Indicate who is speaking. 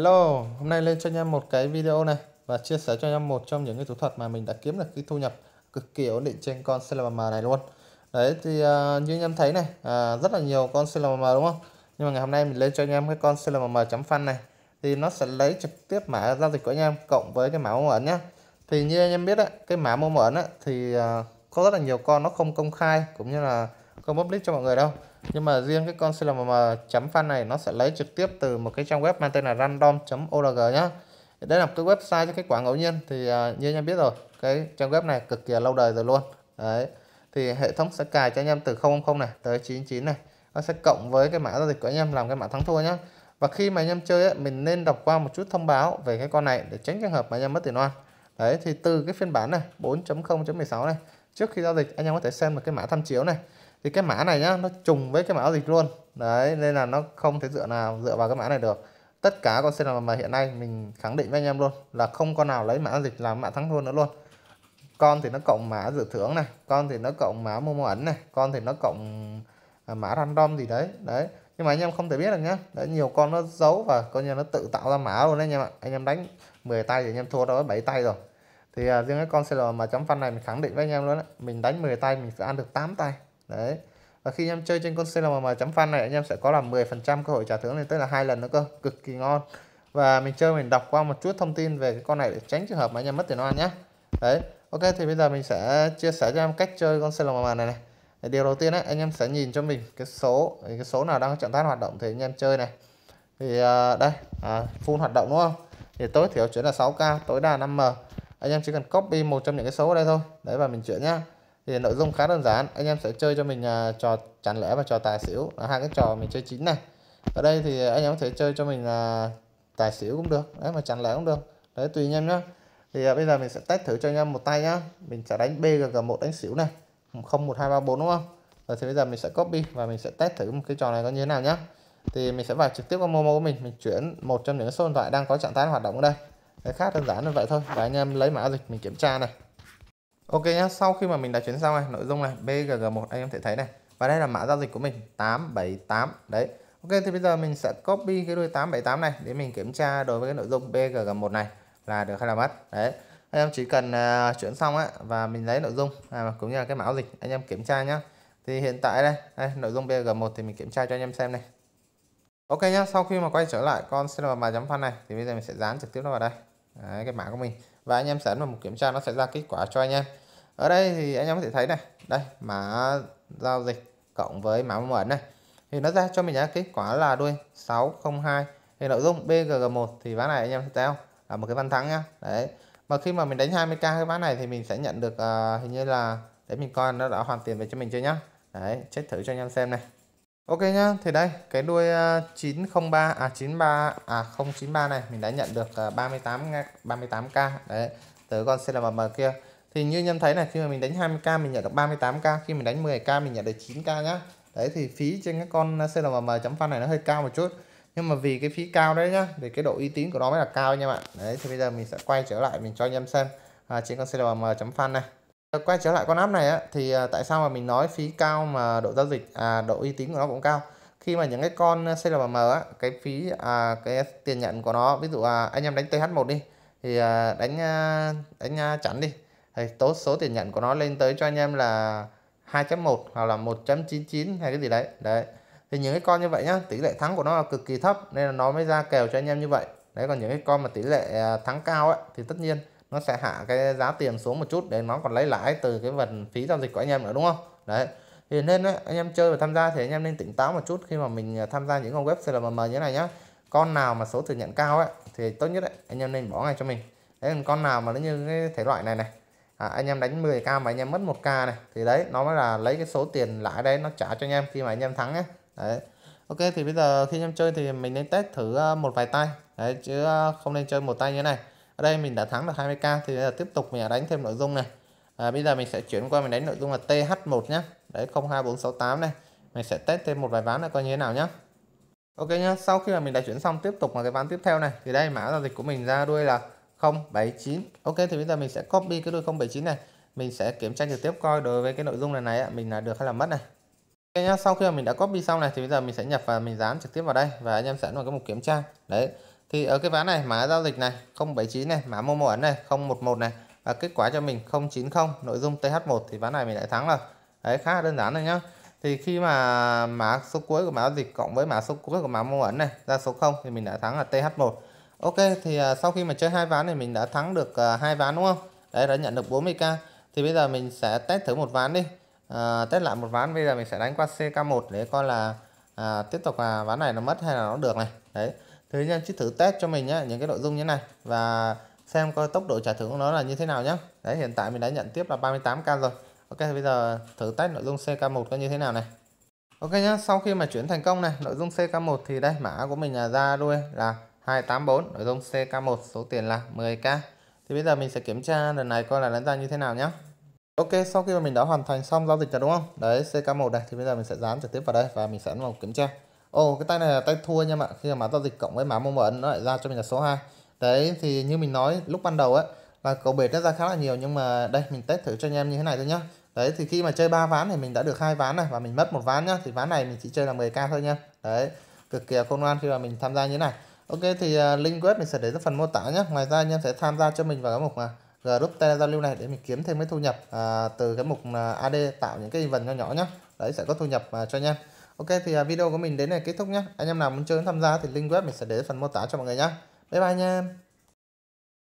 Speaker 1: Hello, hôm nay lên cho anh em một cái video này và chia sẻ cho anh em một trong những cái thủ thuật mà mình đã kiếm được cái thu nhập cực kỳ ổn định trên con CLM này luôn. Đấy thì uh, như anh em thấy này, uh, rất là nhiều con CLM đúng không? Nhưng mà ngày hôm nay mình lên cho anh em cái con CLM chấm phân này thì nó sẽ lấy trực tiếp mã giao dịch của anh em cộng với cái mã mua ẩn nhá. Thì như anh em biết đấy, cái mã mua ẩn á thì uh, có rất là nhiều con nó không công khai cũng như là không public cho mọi người đâu nhưng mà riêng cái con clmm chấm fan này nó sẽ lấy trực tiếp từ một cái trang web mang tên là random.org nhá đây là một cái website cho kết quả ngẫu nhiên thì uh, như anh em biết rồi cái trang web này cực kỳ lâu đời rồi luôn đấy thì hệ thống sẽ cài cho anh em từ 000 này tới 99 này nó sẽ cộng với cái mã giao dịch của anh em làm cái mã thắng thua nhá và khi mà anh em chơi ấy, mình nên đọc qua một chút thông báo về cái con này để tránh trường hợp mà anh em mất tiền oan đấy thì từ cái phiên bản này 4.0.16 này trước khi giao dịch anh em có thể xem một cái mã tham chiếu này thì cái mã này nhá nó trùng với cái mã giao dịch luôn đấy nên là nó không thể dựa nào dựa vào cái mã này được tất cả con CRM mà hiện nay mình khẳng định với anh em luôn là không con nào lấy mã giao dịch làm mã thắng thua nữa luôn con thì nó cộng mã dự thưởng này con thì nó cộng mã mua mua ẩn này con thì nó cộng à, mã random gì đấy đấy nhưng mà anh em không thể biết được nhá đấy nhiều con nó giấu và coi như nó tự tạo ra mã luôn đấy anh em ạ anh em đánh 10 tay thì anh em thua đó bảy tay rồi thì uh, riêng cái con CL mà chấm phân này mình khẳng định với anh em luôn đấy mình đánh 10 tay mình sẽ ăn được 8 tay đấy và khi anh em chơi trên con CLM chấm fan này anh em sẽ có là 10% cơ hội trả thưởng lên tới là hai lần nữa cơ cực kỳ ngon và mình chơi mình đọc qua một chút thông tin về cái con này để tránh trường hợp mà anh em mất tiền oan nhé đấy ok thì bây giờ mình sẽ chia sẻ cho em cách chơi con CLM này này điều đầu tiên ấy, anh em sẽ nhìn cho mình cái số cái số nào đang trạng thái hoạt động thì anh em chơi này thì à, đây à, full hoạt động đúng không thì tối thiểu chuyển là 6k tối đa 5m anh em chỉ cần copy một trong những cái số ở đây thôi đấy và mình chuyển nhá thì nội dung khá đơn giản anh em sẽ chơi cho mình à, trò chắn lẻ và trò tài xỉu là hai cái trò mình chơi chính này ở đây thì anh em có thể chơi cho mình à, tài xỉu cũng được đấy mà chắn lẻ cũng được đấy tùy anh em nhá thì à, bây giờ mình sẽ test thử cho anh em một tay nhá mình sẽ đánh bgg một đánh xỉu này không một hai ba bốn đúng không rồi thì bây giờ mình sẽ copy và mình sẽ test thử một cái trò này có như thế nào nhá thì mình sẽ vào trực tiếp vào momo của mình mình chuyển một trong những số điện thoại đang có trạng thái hoạt động ở đây cái khác đơn giản như vậy thôi và anh em lấy mã dịch mình kiểm tra này Ok nhá, sau khi mà mình đã chuyển xong này, nội dung này BGG1 anh em thể thấy này. Và đây là mã giao dịch của mình 878. Đấy. Ok thì bây giờ mình sẽ copy cái đuôi 878 này để mình kiểm tra đối với cái nội dung BGG1 này là được hay là mất. Đấy. Anh em chỉ cần uh, chuyển xong á và mình lấy nội dung à, cũng như là cái mã giao dịch anh em kiểm tra nhá. Thì hiện tại đây, đây nội dung bgg 1 thì mình kiểm tra cho anh em xem này. Ok nhá, sau khi mà quay trở lại con server mà chấm phân này thì bây giờ mình sẽ dán trực tiếp nó vào đây. Đấy, cái mã của mình và anh em sẵn vào một kiểm tra nó sẽ ra kết quả cho anh em ở đây thì anh em có thể thấy này đây mã giao dịch cộng với mã mở này thì nó ra cho mình ra kết quả là đuôi 602 thì nội dung BGG1 thì ván này anh em sẽ theo là một cái bàn thắng nha đấy mà khi mà mình đánh 20k cái ván này thì mình sẽ nhận được uh, hình như là để mình coi nó đã hoàn tiền về cho mình chưa nhá đấy check thử cho anh em xem này Ok nhá, thì đây cái đuôi 903 à 93 à 093 à, này mình đã nhận được 38 à, 38k đấy từ con CLM kia. Thì như nhân thấy này khi mà mình đánh 20k mình nhận được 38k, khi mình đánh 10k mình nhận được 9k nhá. Đấy thì phí trên các con CLM chấm fan này nó hơi cao một chút. Nhưng mà vì cái phí cao đấy nhá, vì cái độ uy tín của nó mới là cao nha bạn. Đấy thì bây giờ mình sẽ quay trở lại mình cho anh em xem à, trên con CLM chấm fan này. Ờ, quay trở lại con app này á, thì à, tại sao mà mình nói phí cao mà độ giao dịch à, độ uy tín của nó cũng cao khi mà những cái con à, CRM á, cái phí à, cái tiền nhận của nó ví dụ à, anh em đánh TH1 đi thì à, đánh à, đánh chắn đi thì tốt số tiền nhận của nó lên tới cho anh em là 2.1 hoặc là 1.99 hay cái gì đấy đấy thì những cái con như vậy nhá tỷ lệ thắng của nó là cực kỳ thấp nên là nó mới ra kèo cho anh em như vậy đấy còn những cái con mà tỷ lệ thắng cao ấy, thì tất nhiên nó sẽ hạ cái giá tiền xuống một chút để nó còn lấy lãi từ cái phần phí giao dịch của anh em nữa đúng không đấy thì nên ấy, anh em chơi và tham gia thì anh em nên tỉnh táo một chút khi mà mình à, tham gia những con web CLMM như thế này nhá con nào mà số thừa nhận cao ấy thì tốt nhất ấy, anh em nên bỏ ngay cho mình đấy còn con nào mà nó như cái thể loại này này à, anh em đánh 10k mà anh em mất 1k này thì đấy nó mới là lấy cái số tiền lãi đấy nó trả cho anh em khi mà anh em thắng ấy đấy ok thì bây giờ khi anh em chơi thì mình nên test thử à, một vài tay đấy chứ à, không nên chơi một tay như thế này đây mình đã thắng được 20k thì bây giờ tiếp tục mình đánh thêm nội dung này à, bây giờ mình sẽ chuyển qua mình đánh nội dung là TH1 nhé đấy 02468 này mình sẽ test thêm một vài ván này coi như thế nào nhé Ok nhá, sau khi mà mình đã chuyển xong tiếp tục vào cái ván tiếp theo này thì đây mã giao dịch của mình ra đuôi là 079. Ok thì bây giờ mình sẽ copy cái đuôi 079 này, mình sẽ kiểm tra trực tiếp coi đối với cái nội dung này này mình là được hay là mất này. Ok nhá, sau khi mà mình đã copy xong này thì bây giờ mình sẽ nhập và mình dán trực tiếp vào đây và anh em sẽ vào cái mục kiểm tra. Đấy thì ở cái ván này mã giao dịch này 079 này mã mua mua ấn này 011 này và kết quả cho mình 090 nội dung TH1 thì ván này mình lại thắng rồi đấy khá đơn giản rồi nhá thì khi mà mã số cuối của mã giao dịch cộng với mã số cuối của mã mua ấn này ra số 0 thì mình đã thắng là TH1 Ok thì à, sau khi mà chơi hai ván thì mình đã thắng được à, hai ván đúng không đấy đã nhận được 40k thì bây giờ mình sẽ test thử một ván đi à, test lại một ván bây giờ mình sẽ đánh qua CK1 để coi là à, tiếp tục là ván này nó mất hay là nó được này đấy Thế anh em chỉ thử test cho mình nhé những cái nội dung như này và xem coi tốc độ trả thưởng của nó là như thế nào nhé. Đấy hiện tại mình đã nhận tiếp là 38k rồi. Ok bây giờ thử test nội dung CK1 coi như thế nào này. Ok nhá, sau khi mà chuyển thành công này, nội dung CK1 thì đây mã của mình là ra đuôi là 284, nội dung CK1 số tiền là 10k. Thì bây giờ mình sẽ kiểm tra lần này coi là nó ra như thế nào nhé. Ok, sau khi mà mình đã hoàn thành xong giao dịch rồi đúng không? Đấy, CK1 đây thì bây giờ mình sẽ dán trực tiếp vào đây và mình sẽ vào kiểm tra. Ồ cái tay này là tay thua nha em ạ Khi mà mã giao dịch cộng với mã mua mở ấn nó lại ra cho mình là số 2 Đấy thì như mình nói lúc ban đầu ấy là cầu bệt nó ra khá là nhiều nhưng mà đây mình test thử cho anh em như thế này thôi nhá Đấy thì khi mà chơi 3 ván thì mình đã được hai ván này và mình mất một ván nhá Thì ván này mình chỉ chơi là 10k thôi nhá Đấy cực kỳ khôn ngoan khi mà mình tham gia như thế này Ok thì uh, link web mình sẽ để dưới phần mô tả nhé Ngoài ra anh em sẽ tham gia cho mình vào cái mục mà group Telegram lưu này để mình kiếm thêm cái thu nhập uh, từ cái mục uh, à, AD tạo những cái event nhỏ nhỏ nhá Đấy sẽ có thu nhập uh, cho anh em Ok thì à, video của mình đến đây kết thúc nhé. Anh em nào muốn chơi tham gia thì link web mình sẽ để phần mô tả cho mọi người nhé. Bye bye nha